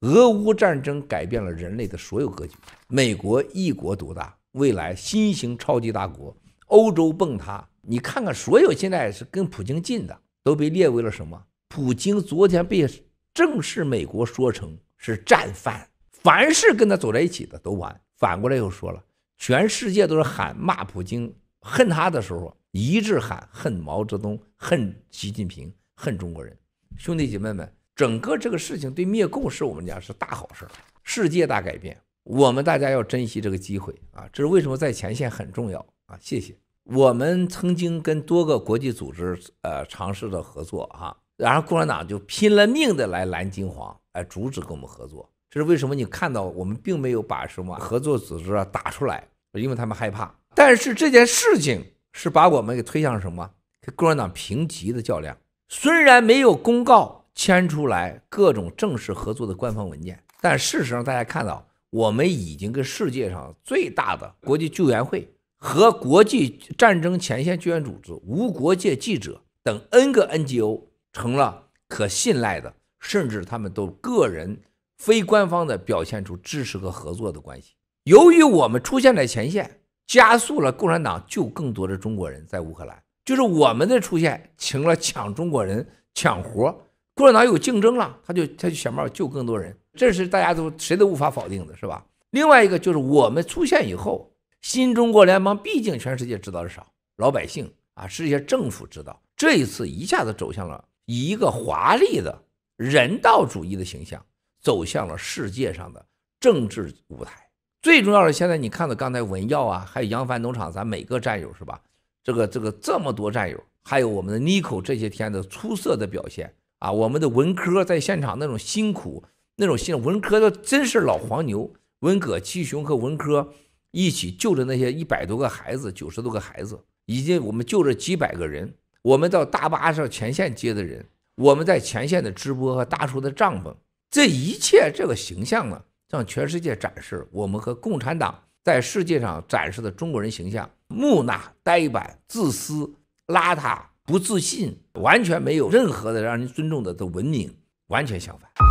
俄乌战争改变了人类的所有格局。美国一国独大，未来新型超级大国，欧洲崩塌。你看看，所有现在是跟普京近的，都被列为了什么？普京昨天被正式美国说成是战犯，凡是跟他走在一起的都完。反过来又说了，全世界都是喊骂普京、恨他的时候，一致喊恨毛泽东、恨习近平、恨中国人。兄弟姐妹们。整个这个事情对灭共是我们讲是大好事儿，世界大改变，我们大家要珍惜这个机会啊！这是为什么在前线很重要啊！谢谢。我们曾经跟多个国际组织呃尝试着合作啊，然后共产党就拼了命的来拦金黄，来阻止跟我们合作。这是为什么？你看到我们并没有把什么合作组织啊打出来，因为他们害怕。但是这件事情是把我们给推向什么？跟共产党平级的较量。虽然没有公告。签出来各种正式合作的官方文件，但事实上，大家看到，我们已经跟世界上最大的国际救援会和国际战争前线救援组织、无国界记者等 N 个 NGO 成了可信赖的，甚至他们都个人非官方的表现出支持和合作的关系。由于我们出现在前线，加速了共产党救更多的中国人在乌克兰，就是我们的出现，请了抢中国人抢活。出了哪有竞争了，他就他就想办法救更多人，这是大家都谁都无法否定的，是吧？另外一个就是我们出现以后，新中国联邦毕竟全世界知道的少，老百姓啊，是一些政府知道。这一次一下子走向了以一个华丽的人道主义的形象走向了世界上的政治舞台。最重要的，现在你看到刚才文耀啊，还有扬帆农场，咱每个战友是吧？这个这个这么多战友，还有我们的 Niko 这些天的出色的表现。啊，我们的文科在现场那种辛苦，那种辛，文科的真是老黄牛，文革七雄和文科一起救着那些一百多个孩子、九十多个孩子，以及我们就着几百个人，我们到大巴上前线接的人，我们在前线的直播和搭出的帐篷，这一切这个形象呢，向全世界展示我们和共产党在世界上展示的中国人形象：木讷、呆板、自私、邋遢。不自信，完全没有任何的让人尊重的的文明，完全相反。